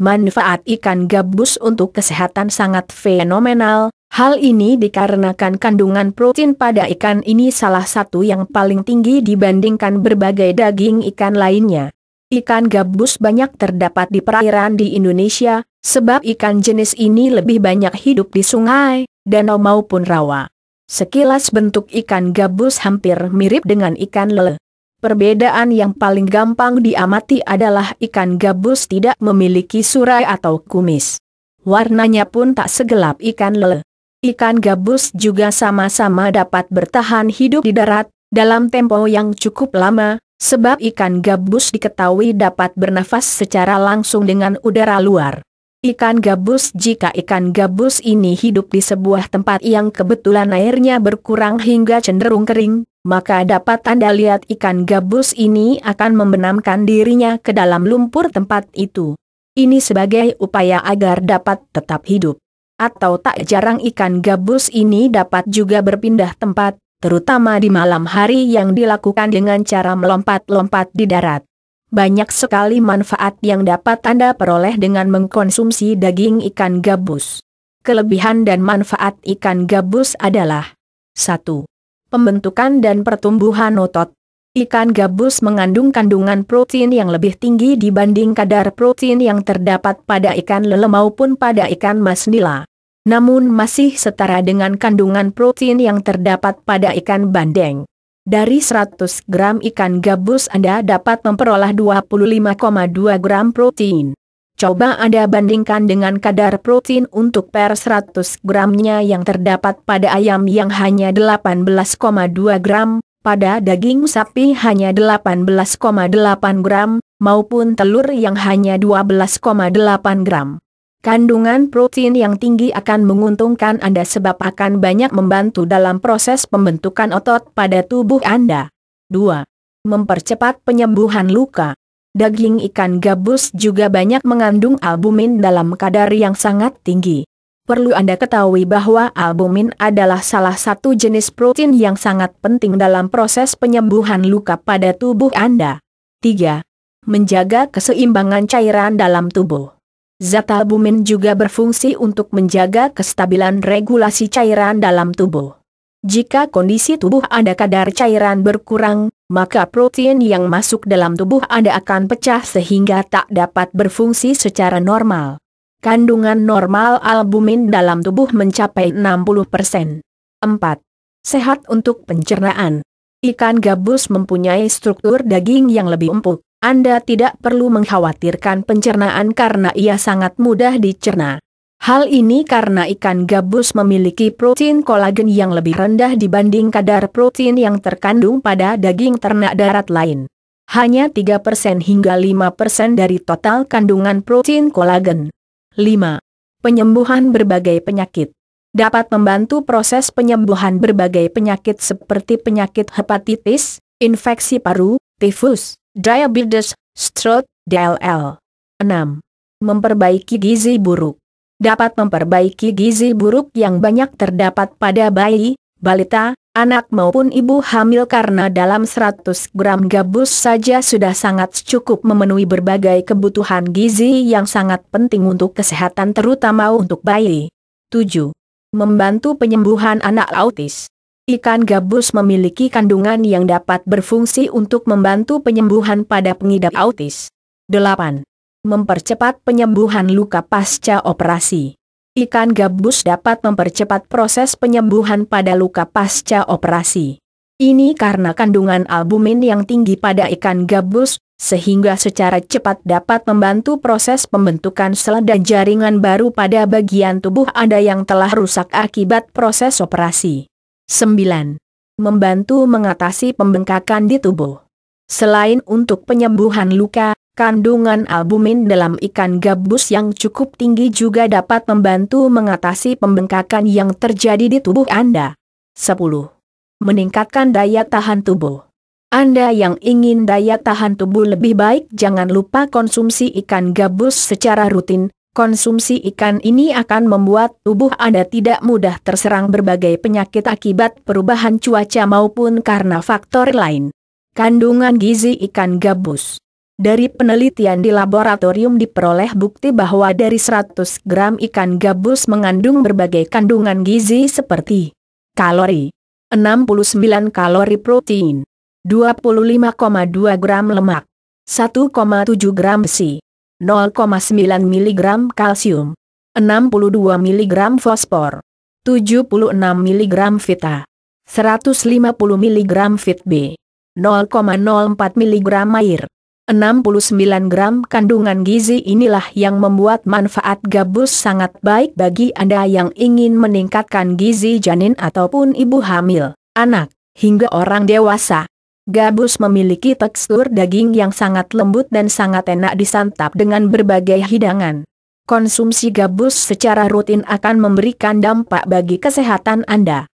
manfaat ikan gabus untuk kesehatan sangat fenomenal, Hal ini dikarenakan kandungan protein pada ikan ini salah satu yang paling tinggi dibandingkan berbagai daging ikan lainnya. Ikan gabus banyak terdapat di perairan di Indonesia, sebab ikan jenis ini lebih banyak hidup di sungai, danau maupun rawa. Sekilas bentuk ikan gabus hampir mirip dengan ikan lele. Perbedaan yang paling gampang diamati adalah ikan gabus tidak memiliki surai atau kumis. Warnanya pun tak segelap ikan lele. Ikan gabus juga sama-sama dapat bertahan hidup di darat, dalam tempo yang cukup lama, sebab ikan gabus diketahui dapat bernafas secara langsung dengan udara luar. Ikan gabus Jika ikan gabus ini hidup di sebuah tempat yang kebetulan airnya berkurang hingga cenderung kering, maka dapat Anda lihat ikan gabus ini akan membenamkan dirinya ke dalam lumpur tempat itu. Ini sebagai upaya agar dapat tetap hidup. Atau tak jarang ikan gabus ini dapat juga berpindah tempat, terutama di malam hari yang dilakukan dengan cara melompat-lompat di darat. Banyak sekali manfaat yang dapat Anda peroleh dengan mengkonsumsi daging ikan gabus. Kelebihan dan manfaat ikan gabus adalah 1 pembentukan dan pertumbuhan otot. Ikan gabus mengandung kandungan protein yang lebih tinggi dibanding kadar protein yang terdapat pada ikan lele maupun pada ikan mas nila. Namun masih setara dengan kandungan protein yang terdapat pada ikan bandeng. Dari 100 gram ikan gabus Anda dapat memperoleh 25,2 gram protein. Coba Anda bandingkan dengan kadar protein untuk per 100 gramnya yang terdapat pada ayam yang hanya 18,2 gram, pada daging sapi hanya 18,8 gram, maupun telur yang hanya 12,8 gram. Kandungan protein yang tinggi akan menguntungkan Anda sebab akan banyak membantu dalam proses pembentukan otot pada tubuh Anda. 2. Mempercepat penyembuhan luka daging ikan gabus juga banyak mengandung albumin dalam kadar yang sangat tinggi. Perlu Anda ketahui bahwa albumin adalah salah satu jenis protein yang sangat penting dalam proses penyembuhan luka pada tubuh Anda. 3. Menjaga keseimbangan cairan dalam tubuh. Zat albumin juga berfungsi untuk menjaga kestabilan regulasi cairan dalam tubuh. Jika kondisi tubuh Anda kadar cairan berkurang, maka protein yang masuk dalam tubuh Anda akan pecah sehingga tak dapat berfungsi secara normal. Kandungan normal albumin dalam tubuh mencapai 60%. 4. Sehat untuk pencernaan. Ikan gabus mempunyai struktur daging yang lebih empuk. Anda tidak perlu mengkhawatirkan pencernaan karena ia sangat mudah dicerna. Hal ini karena ikan gabus memiliki protein kolagen yang lebih rendah dibanding kadar protein yang terkandung pada daging ternak darat lain. Hanya 3% hingga 5% dari total kandungan protein kolagen. 5. Penyembuhan berbagai penyakit dapat membantu proses penyembuhan berbagai penyakit seperti penyakit hepatitis, infeksi paru, tifus, diabetes, stroke, DLL. 6. Memperbaiki gizi buruk dapat memperbaiki gizi buruk yang banyak terdapat pada bayi, balita, anak maupun ibu hamil karena dalam 100 gram gabus saja sudah sangat cukup memenuhi berbagai kebutuhan gizi yang sangat penting untuk kesehatan terutama untuk bayi. 7. Membantu penyembuhan anak autis Ikan gabus memiliki kandungan yang dapat berfungsi untuk membantu penyembuhan pada pengidap autis. 8 mempercepat penyembuhan luka pasca operasi. Ikan gabus dapat mempercepat proses penyembuhan pada luka pasca operasi. Ini karena kandungan albumin yang tinggi pada ikan gabus, sehingga secara cepat dapat membantu proses pembentukan sel dan jaringan baru pada bagian tubuh Anda yang telah rusak akibat proses operasi. 9. Membantu mengatasi pembengkakan di tubuh. Selain untuk penyembuhan luka, kandungan albumin dalam ikan gabus yang cukup tinggi juga dapat membantu mengatasi pembengkakan yang terjadi di tubuh Anda. 10. Meningkatkan daya tahan tubuh. Anda yang ingin daya tahan tubuh lebih baik jangan lupa konsumsi ikan gabus secara rutin. Konsumsi ikan ini akan membuat tubuh Anda tidak mudah terserang berbagai penyakit akibat perubahan cuaca maupun karena faktor lain kandungan gizi ikan gabus. Dari penelitian di laboratorium diperoleh bukti bahwa dari 100 gram ikan gabus mengandung berbagai kandungan gizi seperti kalori, 69 kalori protein, 25,2 gram lemak, 1,7 gram besi, 0,9 mg kalsium, 62 mg fosfor, 76 mg vita, 150 mg fit B, 0,04 mg air. 69 gram kandungan gizi inilah yang membuat manfaat gabus sangat baik bagi Anda yang ingin meningkatkan gizi janin ataupun ibu hamil, anak, hingga orang dewasa. Gabus memiliki tekstur daging yang sangat lembut dan sangat enak disantap dengan berbagai hidangan. Konsumsi gabus secara rutin akan memberikan dampak bagi kesehatan Anda.